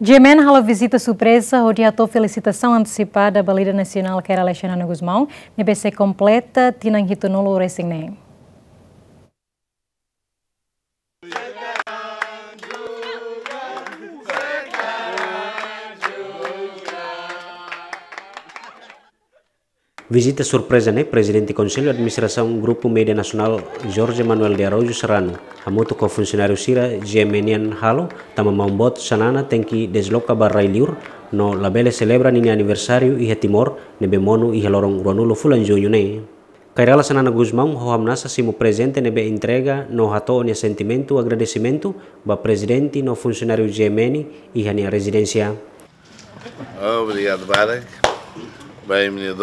Jemen Hala visita surpresa, rodeatou felicitação antecipada a Balida Nacional que era Alexandre Guzmão, NBC completa, Tinang Hitunolo Racing Name. Visita surpresa né? Presidente do Conselho de Administração Grupo Média Nacional Jorge Manuel de Araújo Serrano. moto com funcionário Sira Gemenian Halo, tamamambot maumbot sanana tem que desloca barra liur, no labele celebra nini aniversário e timor, nebe mono e Lorong ruanulo fulan junho né? Kairala sanana Guzmão, hoam nasa simo presente nebe entrega no hato nia sentimento agradecimento ba presidente no funcionário Gemeni e a residência. Obrigado, Barak. Bem-vindo,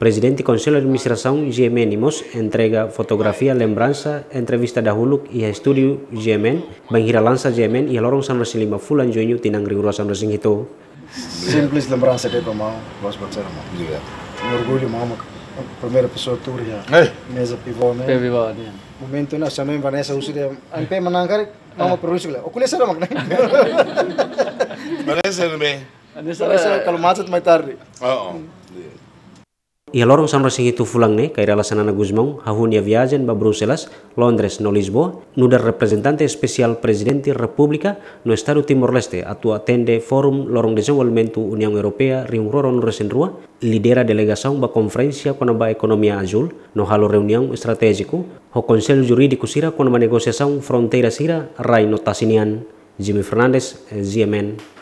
Presidente do Conselho de Administração Gemenimos entrega fotografia, lembrança, entrevista da Huluk e estúdio Gemen, banhira lança Gemen e lorong San Rasin Lima Fulan Junho tinang rigura San Hito. Simples lembrança de é como ser batemos. Obrigado. Me orgulho, a Primeira pessoa turja. Mesa pivô, né? Pivô, né? Momento na chamamos em Vanessa usi de ampe manangari né? o que Okule sara né. Vanessa ne. Vanessa kalau Calma é mai tardi. Oh. Ah, ah. Ia lorong sam rasing itu fulang ne, kaira relasan ana Guzmão, hahun ia viajen ba Bruselas, Londres no Lisboa, nudar representante spesial presidente Republika, no Estado Timor-Leste, atau atende Forum Lorong Desenvolvimento União Europea roron no rua, lidera delegação ba conferência kona ba ekonomia azul, no halo reunião estratégico, ho conselho jurídico sira kona ba fronteira sira, rai no Jimmy Fernandes, ZMN.